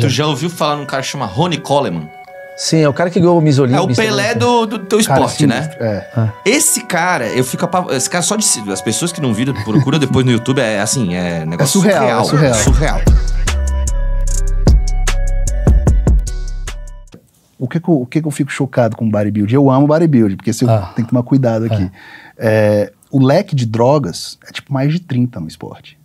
tu já ouviu falar num cara chamado Rony Ronnie Coleman? Sim, é o cara que ganhou o Misolino. É o Pelé do, do teu cara, esporte, sim, né? É. é. Esse cara, eu fico apav... Esse cara só de... As pessoas que não viram, procura depois no YouTube, é assim, é negócio é surreal, é surreal. É surreal. surreal. O que, que, eu, o que, que eu fico chocado com bodybuilding? Eu amo bodybuilding, porque se eu ah. tenho que tomar cuidado aqui. É. é. o leque de drogas é tipo mais de 30 no esporte.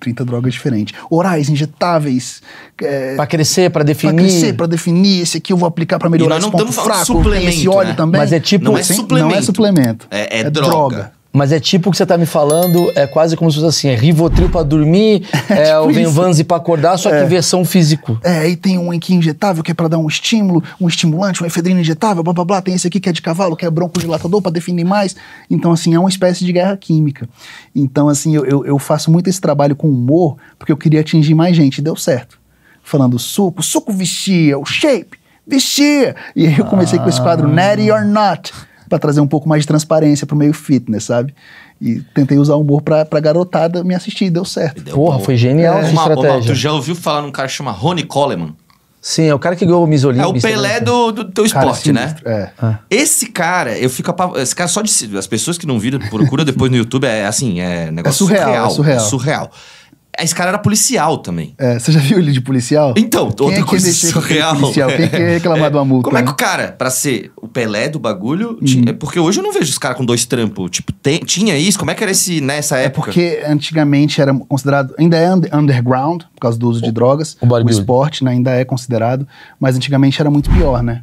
30 drogas diferentes. Orais, injetáveis. É, para crescer, para definir. Para crescer, pra definir. Esse aqui eu vou aplicar para melhorar e nós não ponto fraco. Suplemento, esse óleo né? também. Mas é tipo. Não é assim, suplemento. Não é suplemento. É, é, é droga. droga. Mas é tipo o que você tá me falando, é quase como se fosse assim, é Rivotril para dormir, é, é, tipo o Venvanzi para acordar, só é. que versão físico. É, aí tem um aqui injetável que é para dar um estímulo, um estimulante, uma efedrina injetável, blá blá blá, tem esse aqui que é de cavalo, que é broncodilatador para definir mais. Então, assim, é uma espécie de guerra química. Então, assim, eu, eu, eu faço muito esse trabalho com humor, porque eu queria atingir mais gente, e deu certo. Falando suco, suco vestia, o shape, vestia. E aí eu comecei ah. com esse quadro, ah. Natty or Not para trazer um pouco mais de transparência pro meio fitness, sabe? E tentei usar o humor pra, pra garotada me assistir, deu certo. Deu Porra, bom. foi genial é. essa uma, estratégia. Uma, tu já ouviu falar num cara chamado chama Rony Coleman? Sim, é o cara que ganhou o Misolim. É o é Pelé do, do teu cara esporte, né? sinistro, né? É. Esse cara, eu fico apav... Esse cara só de... As pessoas que não viram, procura depois no YouTube, é assim, é, é negócio é surreal, surreal. É surreal. É surreal. Esse cara era policial também. É, você já viu ele de policial? Então, Quem outra é coisa surreal. Policial? Quem é que reclamar é. de é. uma multa? Como é que o cara, pra ser o Pelé do bagulho... Hum. Tinha, é porque hoje eu não vejo os caras com dois trampos. Tipo, tem, tinha isso? Como é que era esse nessa é época? é porque antigamente era considerado... Ainda é underground, por causa do uso o, de drogas. O, o esporte né, ainda é considerado. Mas antigamente era muito pior, né?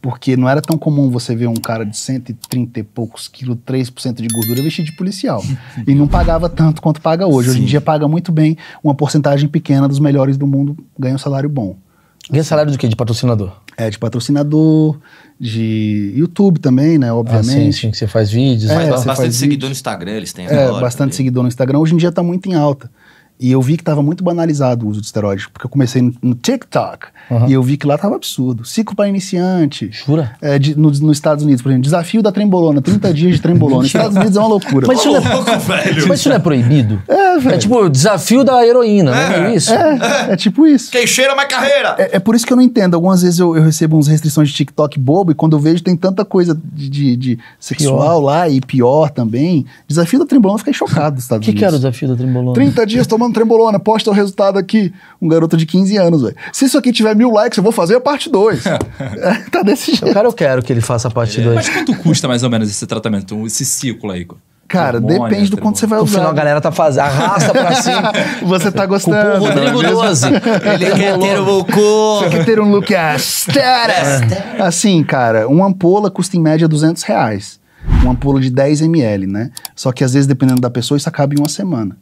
Porque não era tão comum você ver um cara de 130 e poucos quilos, 3% de gordura vestido de policial. e não pagava tanto quanto paga hoje. Sim. Hoje em dia paga muito bem, uma porcentagem pequena dos melhores do mundo ganha um salário bom. Ganha salário do quê? De patrocinador? É, de patrocinador, de YouTube também, né? Obviamente. Ah, sim, sim, que você faz vídeos. É, você bastante faz seguidor no Instagram, eles têm é, agora. É, bastante também. seguidor no Instagram. Hoje em dia tá muito em alta. E eu vi que estava muito banalizado o uso de esteroide, porque eu comecei no, no TikTok uhum. e eu vi que lá estava absurdo. Ciclo para iniciante. Jura? É, de, no, nos Estados Unidos, por exemplo, desafio da trembolona, 30 dias de trembolona. Nos Estados Unidos é uma loucura. Mas isso, oh, não, é, velho. Mas isso não é proibido? É, é velho. É tipo desafio da heroína, né? é. não é isso? É, é, tipo isso. Quem cheira mais carreira. É, é, por isso que eu não entendo. Algumas vezes eu, eu, recebo uns restrições de TikTok bobo e quando eu vejo tem tanta coisa de, de, de sexual pior. lá e pior também. Desafio da trembolona, eu fiquei chocado nos Estados que Unidos. O que era o desafio da trembolona? 30 dias tomando falando trembolona, posta o resultado aqui. Um garoto de 15 anos, velho. Se isso aqui tiver mil likes, eu vou fazer a parte 2. é, tá desse jeito. Cara, eu quero que ele faça a parte 2. É. Mas quanto custa mais ou menos esse tratamento, esse ciclo aí? Cara, depende do quanto você vai usar. No final, a né? galera tá fazendo, arrasta pra cima. você tá gostando. o né? Rodrigo 12. Ele quer ter um Você quer ter um look astera. É. Assim, cara, uma ampola custa em média 200 reais. Uma ampola de 10 ml, né? Só que às vezes, dependendo da pessoa, isso acaba em uma semana.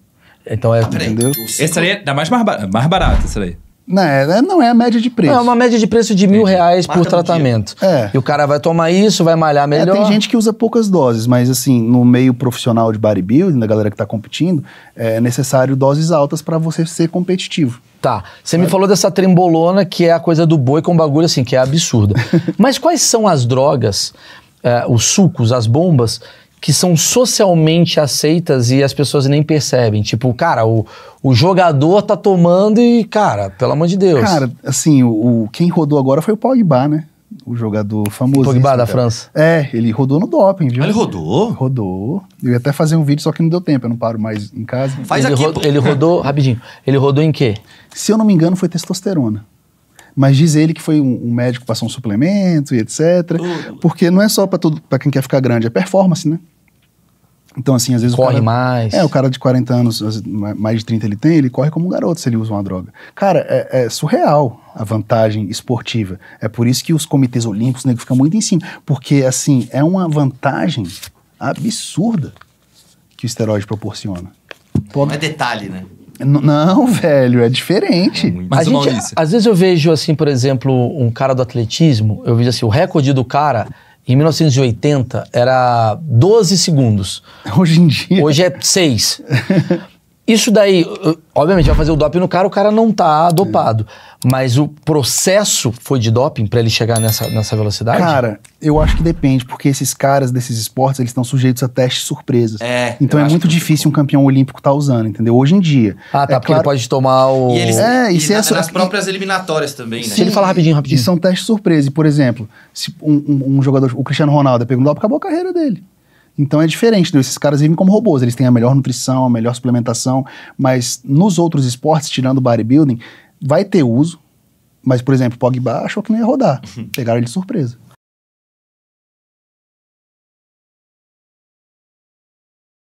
Então é. Ah, peraí. entendeu? Essa aí dá mais, barato, mais barato essa daí. Não é, é, não é a média de preço. Não, é uma média de preço de mil reais por tratamento. É. E o cara vai tomar isso, vai malhar melhor. É, tem gente que usa poucas doses, mas assim, no meio profissional de bodybuilding, da galera que tá competindo, é necessário doses altas para você ser competitivo. Tá. Você me falou dessa trembolona que é a coisa do boi com bagulho assim, que é absurda. mas quais são as drogas, é, os sucos, as bombas que são socialmente aceitas e as pessoas nem percebem. Tipo, cara, o, o jogador tá tomando e, cara, pelo amor de Deus. Cara, assim, o, quem rodou agora foi o Pogba, né? O jogador famoso. Pogba da cara. França. É, ele rodou no doping, viu? Ah, ele rodou? Rodou. Eu ia até fazer um vídeo, só que não deu tempo, eu não paro mais em casa. Faz ele aqui. Ro ele rodou, rapidinho, ele rodou em quê? Se eu não me engano, foi testosterona mas diz ele que foi um, um, médico que passou um suplemento e etc. Porque não é só para quem quer ficar grande, é performance, né? Então, assim, às vezes. Corre cara, mais. É, o cara de 40 anos, mais de 30 ele tem, ele corre como um garoto se ele usa uma droga. Cara, é, é surreal a vantagem esportiva. É por isso que os comitês olímpicos né, ficam muito em cima. Porque, assim, é uma vantagem absurda que o esteroide proporciona. Não é detalhe, né? não, velho, é diferente. É Mas, gente, às vezes eu vejo, assim, por exemplo, um cara do atletismo, eu vejo assim, o recorde do cara em 1980 era 12 segundos. Hoje em dia. Hoje é 6. Isso daí, uh, obviamente, vai fazer o doping no cara, o cara não tá dopado. É. Mas o processo foi de doping para ele chegar nessa, nessa velocidade? Cara, eu acho que depende, porque esses caras desses esportes, eles estão sujeitos a testes surpresas. É, então é muito é difícil que... um campeão olímpico estar tá usando, entendeu? Hoje em dia. Ah, tá, é porque claro... ele pode tomar o... E eles, é, e, e se na, é, nas próprias eliminatórias também, né? Se ele falar rapidinho, rapidinho. E são testes surpresa. E, por exemplo, se um, um, um jogador, o Cristiano Ronaldo, é pegou um doping, acabou a carreira dele. Então é diferente, né? esses caras vivem como robôs, eles têm a melhor nutrição, a melhor suplementação, mas nos outros esportes, tirando o bodybuilding, vai ter uso, mas, por exemplo, Pogba achou que não ia rodar, uhum. pegaram ele de surpresa.